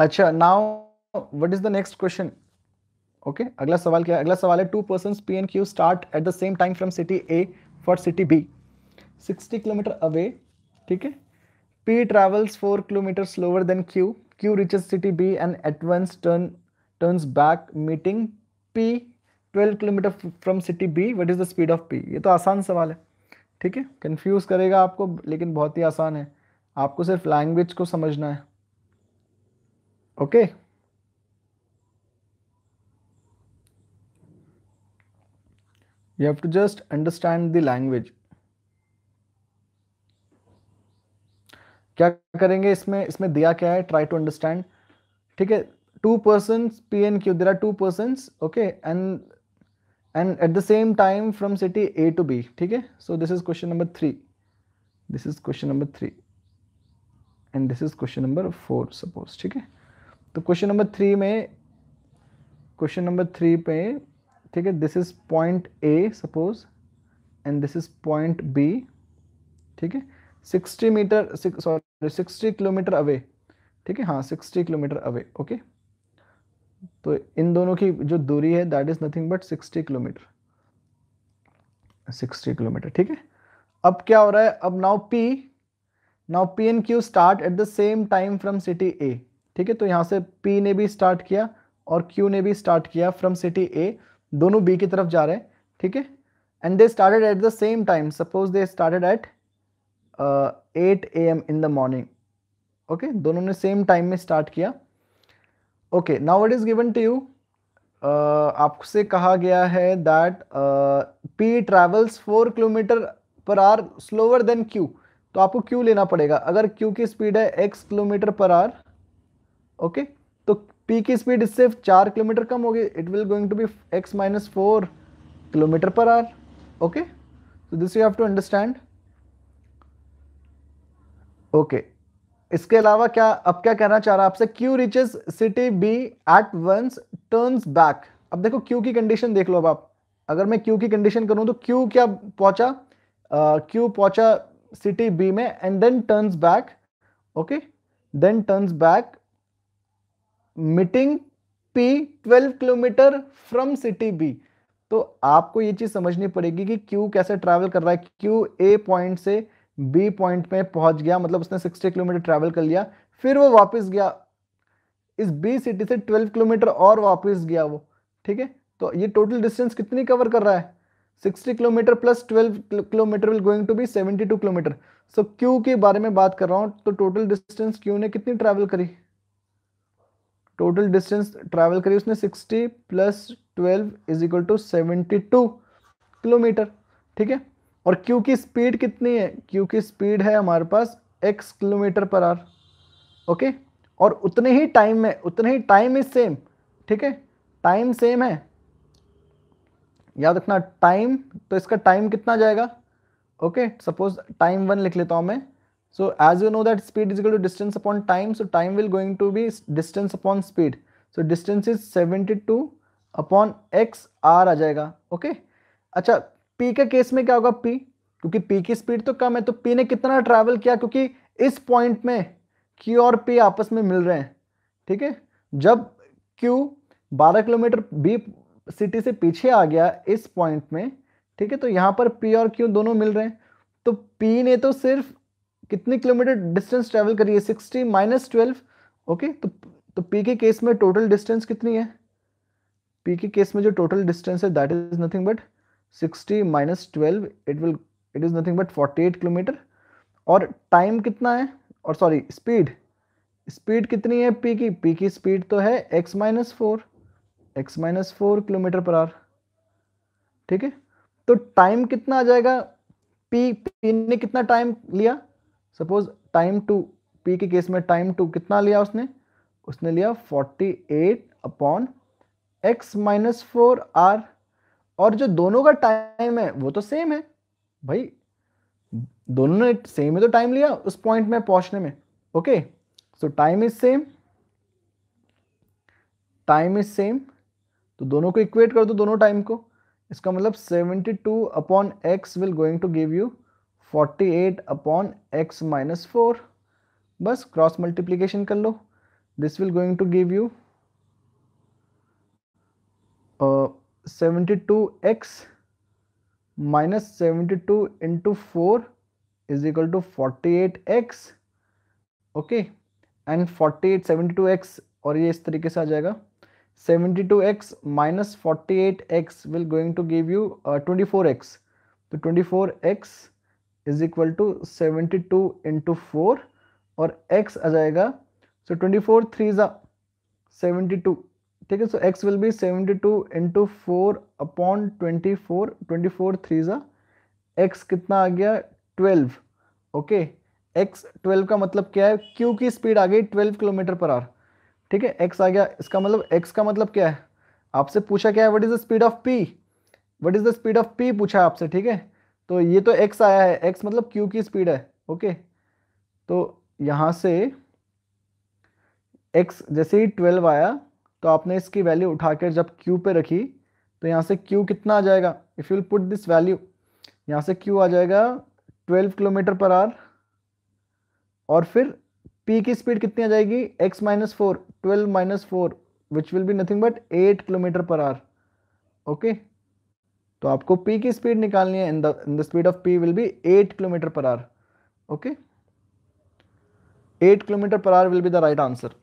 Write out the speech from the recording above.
अच्छा now what is the next question okay अगला सवाल क्या है अगला सवाल है two person P and Q start at the same time from city A for city B 60 kilometre away ठीक है P travels four kilometre slower than Q Q reaches city B and advance turn turns back meeting P twelve kilometre from city B what is the speed of P ये तो आसान सवाल है ठीक है confuse करेगा आपको लेकिन बहुत ही आसान है आपको सिर्फ लैंग्वेज को समझना है okay you have to just understand the language क्या करेंगे इसमें इसमें दिया क्या है ट्राई टू अंडरस्टैंड ठीक है two person P N Q there are two person okay and and at the same time from city A to B. okay. So this is question number three. This is question number three. And this is question number four suppose. okay. So question number three may question number three पे ठीक this is point A suppose and this is point B. okay. है 60 6, sorry, 60 kilometer away, okay. है 60 kilometer away, okay? तो इन दोनों की जो दूरी है that is nothing but sixty kilometre 60 kilometre ठीक है अब क्या हो रहा है अब now P now P and Q start at the same time from city A ठीक है तो यहां से पी ने भी स्टार्ट किया और क्यू ने भी स्टार्ट किया फ्रॉम सिटी ए दोनों बी की तरफ जा रहे हैं ठीक है and they started at the same time suppose they started at eight A M in the morning okay दोनों ने सेम टाइम में स्टार्ट किया okay now it is given to you आपसे कहा गया है that P travels four kilometre per hour slower than Q तो आपको क्यू लेना पड़ेगा अगर क्यू की स्पीड है X kilometre per hour okay तो पी की स्पीड इससे चार किलोमीटर कम होगी it will going to be X minus four kilometre per hour okay so this you have to understand okay इसके अलावा क्या अब क्या कहना चाह रहा है आपसे Q reaches city B at once turns back अब देखो क्यू की कंडीशन देख लो अब आप अगर मैं क्यू की कंडीशन करूं तो क्यू क्या पहुंचा क्यू uh, पहुंचा सिटी बी में and then turns back okay then turns back meeting P 12 kilometre from city B तो आपको ये चीज समझनी पड़ेगी कि क्यू कैसे ट्रैवल कर रहा है क्यू ए पॉइंट से बी पॉइंट पे पहुंच गया मतलब उसने 60 किलोमीटर ट्रैवल कर लिया फिर वो वापस गया इस बी सिटी से 12 किलोमीटर और वापस गया वो ठीक है तो ये टोटल डिस्टेंस कितनी कवर कर रहा है 60 kilometre plus 12 kilometre will going to be 72 kilometre so Q के बारे में बात कर रहा हूँ तो टोटल डिस्टेंस क्यू ने कितनी ट्रैवल करी टोटल डिस्टेंस ट्रैवल करी उसने 60 plus 12 is equal to 72 kilometre ठीक है और क्यू की स्पीड कितनी है क्यू की स्पीड है हमारे पास X kilometre per hour okay और उतने ही टाइम में उतने ही टाइम इज सेम ठीक है टाइम सेम है याद रखना टाइम तो इसका टाइम कितना जाएगा ओके सपोज टाइम वन लिख लेता हूँ मैं so as you know that speed is to distance upon time so time will going to be distance upon speed so distance is seventy two upon X hour आ जाएगा okay okay? अच्छा P के case में क्या होगा P क्योंकि P की speed तो कम है तो पी ने कितना ट्रैवल किया क्योंकि इस पॉइंट में क्यू और पी आपस में मिल रहे हैं ठीक है जब क्यू 12 किलोमीटर बी सिटी से पीछे आ गया इस पॉइंट में ठीक है तो यहाँ पर पी और क्यू दोनों मिल रहे हैं तो पी ने तो सिर्फ कितने किलोमीटर डिस्टेंस ट्रेवल करी है सिक्सटी माइनस ट्वेल्व ओके तो तो पी के केस में टोटल डिस्टेंस कितनी है पी के केस में जो टोटल डिस्टेंस है that is nothing but 60 minus twelve it will it is nothing but 48 kilometre और टाइम कितना है और सॉरी स्पीड स्पीड कितनी है पी की पी की स्पीड तो है x minus four X minus four kilometre per hour ठीक है तो टाइम कितना आ जाएगा पी पी ने कितना टाइम लिया सपोज टाइम टू पी के केस में टाइम टू कितना लिया उसने उसने लिया 48 upon X minus four hour और जो दोनों का टाइम है वो तो सेम है भाई दोनों ने सेम ही तो टाइम लिया उस पॉइंट में पहुंचने में okay so time is same time is same तो दोनों को इक्वेट कर दो दोनों टाइम को इसका मतलब 72 two upon X will going to give you 48 eight upon X minus four बस क्रॉस मल्टीप्लीकेशन कर लो this will going to give you seventy two X minus seventy two into four is equal to forty eight X okay and forty eight seventy two X और ये इस तरीके से आ जाएगा seventy two X minus forty eight X will going to give you twenty four x तो twenty four x is equal to seventy two into four और x आ जाएगा सो ट्वेंटी फोर थ्री ज़ा सेवेंटी टू ठीक है so x will be seventy two into four upon twenty four twenty four three ज़ा x कितना आ गया ट्वेल्व ओके एक्स ट्वेल्व का मतलब क्या है क्यू की स्पीड आ गई ट्वेल्व किलोमीटर पर आर ठीक है एक्स आ गया इसका मतलब एक्स का मतलब क्या है आपसे पूछा क्या है what is the speed of P what is the speed of P पूछा है आपसे ठीक है तो ये तो एक्स आया है एक्स मतलब क्यू की स्पीड है ओके तो यहाँ से एक्स जैसे ही ट्वेल्व आया तो आपने इसकी वैल्यू उठाकर जब क्यू पे रखी तो यहाँ से क्यू कितना आ जाएगा if you'll put this value यहाँ से क्यू आ जाएगा ट्वेल्व किलोमीटर पर आर और फिर पी की स्पीड कितनी आ जाएगी x minus four twelve minus four which will be nothing but eight kilometre per hour okay तो आपको पी की स्पीड निकालनी है in the in the speed of P will be eight kilometre per hour okay eight kilometre per hour will be the right answer